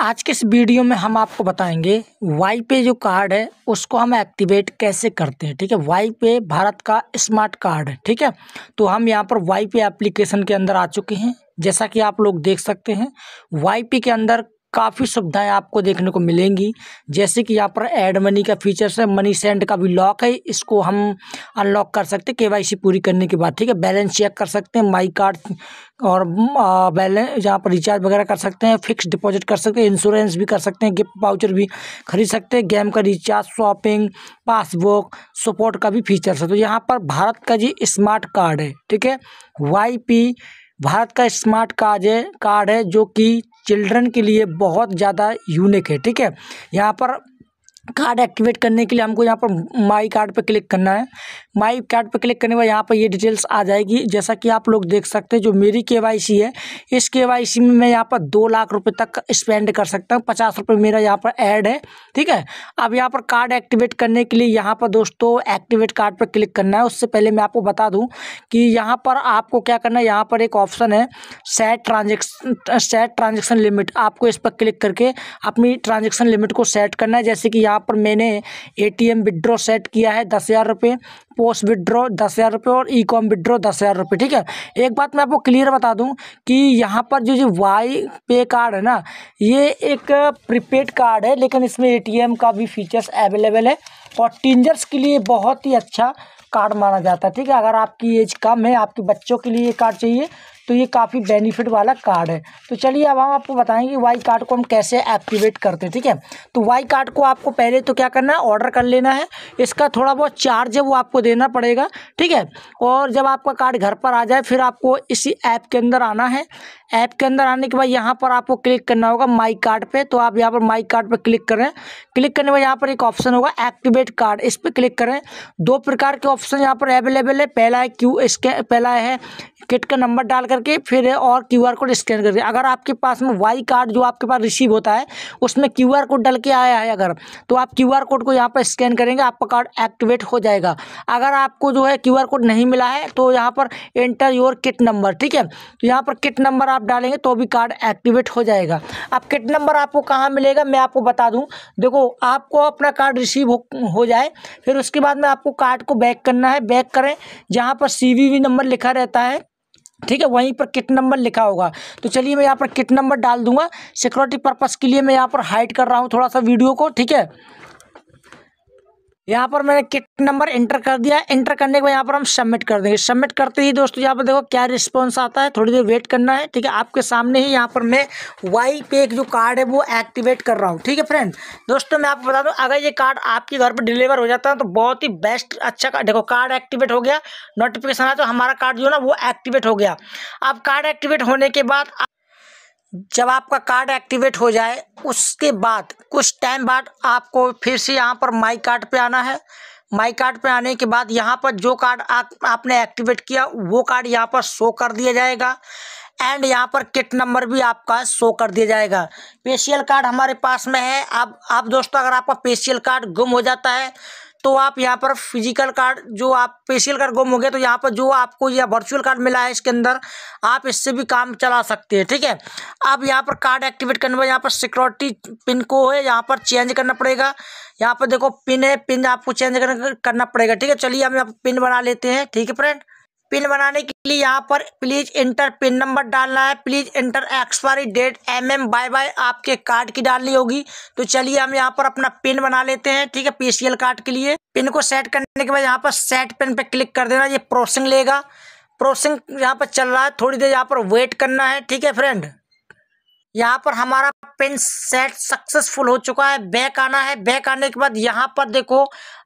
आज के इस वीडियो में हम आपको बताएंगे वाई पे जो कार्ड है उसको हम एक्टिवेट कैसे करते हैं ठीक है वाई पे भारत का स्मार्ट कार्ड है ठीक है तो हम यहाँ पर वाई पे एप्लीकेशन के अंदर आ चुके हैं जैसा कि आप लोग देख सकते हैं वाई पे के अंदर काफ़ी सुविधाएँ आपको देखने को मिलेंगी जैसे कि यहाँ पर एड मनी का फीचर्स है मनी सेंड का भी लॉक है इसको हम अनलॉक कर सकते हैं के वाई सी पूरी करने के बाद ठीक है बैलेंस चेक कर सकते हैं माई कार्ड और बैलेंस यहाँ पर रिचार्ज वगैरह कर सकते हैं फिक्स डिपॉजिट कर सकते हैं इंश्योरेंस भी कर सकते हैं गिफ्ट पाउचर भी खरीद सकते हैं गेम का रिचार्ज शॉपिंग पासबुक सपोर्ट का भी फीचर्स है तो यहाँ पर भारत का जी स्मार्ट कार्ड है ठीक है वाई पी भारत का स्मार्ट कार्ड है कार्ड है जो कि चिल्ड्रन के लिए बहुत ज़्यादा यूनिक है ठीक है यहाँ पर कार्ड एक्टिवेट करने के लिए हमको यहाँ पर माई कार्ड पर क्लिक करना है माई कार्ड पर क्लिक करने के बाद यहाँ पर ये डिटेल्स आ जाएगी जैसा कि आप लोग देख सकते हैं जो मेरी केवाईसी है इस केवाईसी में मैं यहाँ पर दो लाख रुपए तक स्पेंड कर सकता हूँ पचास रुपये मेरा यहाँ पर ऐड है ठीक है अब यहाँ पर कार्ड एक्टिवेट करने के लिए यहाँ पर दोस्तों एक्टिवेट कार्ड पर क्लिक करना है उससे पहले मैं आपको बता दूँ कि यहाँ पर आपको क्या करना है यहाँ पर एक ऑप्शन है set transaction set transaction limit आपको इस पर क्लिक करके अपनी ट्रांजेक्शन लिमिट को सेट करना है जैसे कि यहाँ यहाँ पर मैंने A T M withdraw set किया है दस हज़ार रुपये पोस्ट विड्रॉ दस हज़ार रुपये और ई कॉम विड्रॉ दस हज़ार रुपये ठीक है एक बात मैं आपको क्लियर बता दूं कि यहाँ पर जो जो वाई पे कार्ड है ना ये एक प्रीपेड कार्ड है लेकिन इसमें एटीएम का भी फीचर्स अवेलेबल है और टीनजर्स के लिए बहुत ही अच्छा कार्ड माना जाता है ठीक है अगर आपकी एज कम है आपके बच्चों के लिए ये कार्ड चाहिए तो ये काफ़ी बेनिफिट वाला कार्ड है तो चलिए अब हम आपको बताएंगे वाई कार्ड को हम कैसे एक्टिवेट करते हैं ठीक है तो वाई कार्ड को आपको पहले तो क्या करना है ऑर्डर कर लेना है इसका थोड़ा बहुत चार्ज है वो आपको देना पड़ेगा ठीक है और जब आपका कार्ड घर पर आ जाए फिर आपको इसी ऐप के अंदर आना है ऐप के अंदर आने के बाद यहाँ पर आपको क्लिक करना होगा माई कार्ड पर तो आप यहाँ पर माई कार्ड पर क्लिक करें क्लिक करने में यहाँ पर एक ऑप्शन होगा एक्टिवेट कार्ड इस पर क्लिक करें दो प्रकार के ऑप्शन यहाँ पर अवेलेबल है पहला है क्यू इसके पहला है किट का नंबर डाल करके फिर और आर कोड स्कैन करके अगर आपके पास में वाई कार्ड जो आपके पास रिसीव होता है उसमें आर कोड डल के आया है अगर तो आप आर कोड को यहाँ पर स्कैन करेंगे आपका कार्ड एक्टिवेट हो जाएगा अगर आपको जो है आर कोड नहीं मिला है तो यहाँ पर एंटर योर किट नंबर ठीक है तो यहाँ पर किट नंबर आप डालेंगे तो भी कार्ड एक्टिवेट हो जाएगा अब किट नंबर आपको कहाँ मिलेगा मैं आपको बता दूँ देखो आपको अपना कार्ड रिसीव हो, हो जाए फिर उसके बाद में आपको कार्ड को बैक करना है बैक करें जहाँ पर सी नंबर लिखा रहता है ठीक है वहीं पर किट नंबर लिखा होगा तो चलिए मैं यहाँ पर किट नंबर डाल दूंगा सिक्योरिटी पर्पज़ के लिए मैं यहाँ पर हाइड कर रहा हूँ थोड़ा सा वीडियो को ठीक है यहाँ पर मैंने किट नंबर एंटर कर दिया एंटर करने के बाद यहाँ पर हम सबमिट कर देंगे सबमिट करते ही दोस्तों यहाँ पर देखो क्या रिस्पॉन्स आता है थोड़ी देर वेट करना है ठीक है आपके सामने ही यहाँ पर मैं वाई पे एक जो कार्ड है वो एक्टिवेट कर रहा हूँ ठीक है फ्रेंड दोस्तों मैं आपको बता दूँ अगर ये कार्ड आपके घर पर डिलीवर हो जाता है तो बहुत ही बेस्ट अच्छा का, देखो कार्ड एक्टिवेट हो गया नोटिफिकेशन आया तो हमारा कार्ड जो है ना वो एक्टिवेट हो गया अब कार्ड एक्टिवेट होने के बाद जब आपका कार्ड एक्टिवेट हो जाए उसके बाद कुछ टाइम बाद आपको फिर से यहाँ पर माई कार्ड पे आना है माई कार्ड पे आने के बाद यहाँ पर जो कार्ड आप आपने एक्टिवेट किया वो कार्ड यहाँ पर शो कर दिया जाएगा एंड यहाँ पर किट नंबर भी आपका शो कर दिया जाएगा पेशियल कार्ड हमारे पास में है आप आप दोस्तों अगर आपका पेशियल कार्ड गुम हो जाता है तो आप यहाँ पर फिजिकल कार्ड जो आप स्पेशल कार्ड गुम हो गया तो यहाँ पर जो आपको यह वर्चुअल कार्ड मिला है इसके अंदर आप इससे भी काम चला सकते हैं ठीक है अब यहाँ पर कार्ड एक्टिवेट करने पर यहाँ पर सिक्योरिटी पिन को है यहाँ पर चेंज करना पड़ेगा यहाँ पर देखो पिन है पिन आपको चेंज करना पड़ेगा ठीक है चलिए हम यहाँ पर पिन बना लेते हैं ठीक है फ्रेंड पिन बनाने के लिए यहाँ पर प्लीज इंटर पिन नंबर डालना है please enter expiry date M M by by आपके कार्ड की डालनी होगी तो चलिए हम यहाँ पर अपना पिन बना लेते हैं ठीक है पीसीएल कार्ड के लिए पिन को सेट करने के बाद यहाँ पर सेट पिन पे क्लिक कर देना ये प्रोसेसिंग लेगा प्रोसेसिंग यहाँ पर चल रहा है थोड़ी देर यहाँ पर वेट करना है ठीक है फ्रेंड यहाँ पर हमारा पिन सेट सक्सेसफुल हो चुका है बैक आना है बैक आने के बाद यहाँ पर देखो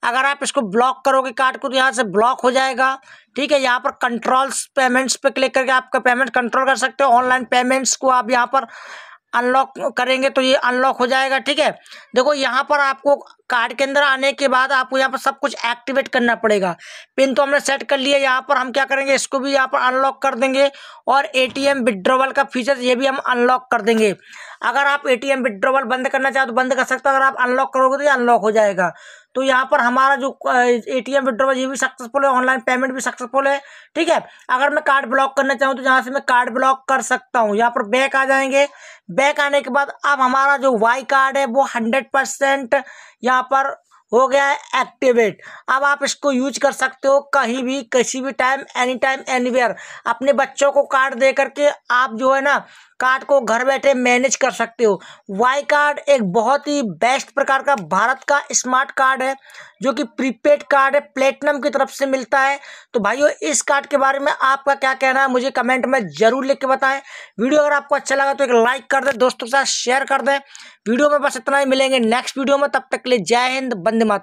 अगर आप इसको ब्लॉक करोगे कार्ड को तो यहाँ से ब्लॉक हो जाएगा ठीक है यहाँ पर कंट्रोल्स पेमेंट्स पे क्लिक करके आपका पेमेंट कंट्रोल कर सकते हो ऑनलाइन पेमेंट्स को आप यहाँ पर अनलॉक करेंगे तो ये अनलॉक हो जाएगा ठीक है देखो यहाँ पर आपको कार्ड के अंदर आने के बाद आपको यहाँ पर सब कुछ एक्टिवेट करना पड़ेगा पिन तो हमने सेट कर लिया यहाँ पर हम क्या करेंगे इसको भी यहाँ पर अनलॉक कर देंगे और एटीएम विड्रॉवल का फीचर ये भी हम अनलॉक कर देंगे अगर आप एटीएम विड्रॉवल बंद करना चाहते तो बंद कर सकते हो अगर आप अनलॉक करोगे तो ये अनलॉक हो जाएगा तो यहाँ पर हमारा जो ए टी एम विड्रॉवल ये भी सक्सेसफुल है ऑनलाइन पेमेंट भी सक्सेसफुल है ठीक है अगर मैं कार्ड ब्लॉक करना चाहूँ तो यहाँ से मैं कार्ड ब्लॉक कर सकता हूँ यहाँ पर बैक आ जाएंगे बैक आने के बाद अब हमारा जो वाई कार्ड है वो हंड्रेड परसेंट यहाँ पर हो गया है एक्टिवेट अब आप इसको यूज कर सकते हो कहीं भी किसी भी टाइम एनी टाइम एनीवेयर अपने बच्चों को कार्ड दे करके आप जो है ना कार्ड को घर बैठे मैनेज कर सकते हो वाई कार्ड एक बहुत ही बेस्ट प्रकार का भारत का स्मार्ट कार्ड है जो कि प्रीपेड कार्ड है प्लेटिनम की तरफ से मिलता है तो भाइयों इस कार्ड के बारे में आपका क्या कहना है मुझे कमेंट में ज़रूर लिख के बताएं वीडियो अगर आपको अच्छा लगा तो एक लाइक कर दें दोस्तों के साथ शेयर कर दें वीडियो में बस इतना ही मिलेंगे नेक्स्ट वीडियो में तब तक के लिए जय हिंद அந்த மாதிரி